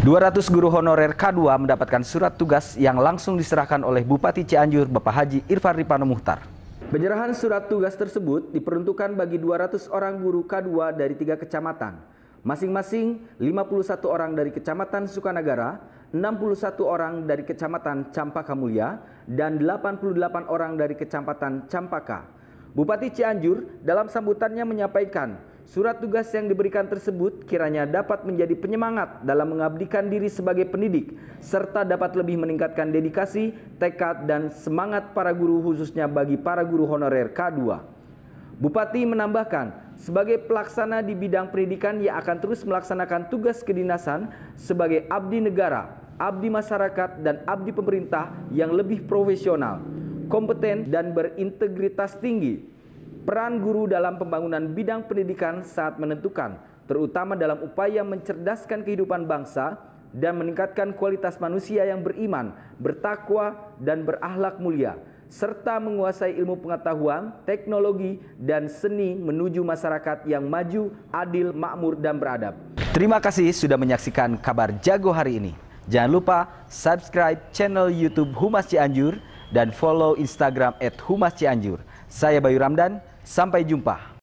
200 guru honorer K2 mendapatkan surat tugas yang langsung diserahkan oleh Bupati Cianjur Bapak Haji Irfan Ripano Muhtar. Penyerahan surat tugas tersebut diperuntukkan bagi 200 orang guru K2 dari tiga kecamatan. Masing-masing 51 orang dari Kecamatan Sukanagara, 61 orang dari Kecamatan Campaka Mulia, dan 88 orang dari Kecamatan Campaka. Bupati Cianjur dalam sambutannya menyampaikan Surat tugas yang diberikan tersebut kiranya dapat menjadi penyemangat dalam mengabdikan diri sebagai pendidik, serta dapat lebih meningkatkan dedikasi, tekad, dan semangat para guru, khususnya bagi para guru honorer K2. Bupati menambahkan, sebagai pelaksana di bidang pendidikan, ia akan terus melaksanakan tugas kedinasan sebagai abdi negara, abdi masyarakat, dan abdi pemerintah yang lebih profesional, kompeten, dan berintegritas tinggi Peran guru dalam pembangunan bidang pendidikan saat menentukan, terutama dalam upaya mencerdaskan kehidupan bangsa dan meningkatkan kualitas manusia yang beriman, bertakwa, dan berakhlak mulia, serta menguasai ilmu pengetahuan, teknologi, dan seni menuju masyarakat yang maju, adil, makmur, dan beradab. Terima kasih sudah menyaksikan kabar jago hari ini. Jangan lupa subscribe channel YouTube Humas Cianjur dan follow Instagram @humascianjur. Saya Bayu Ramdan, Sampai jumpa.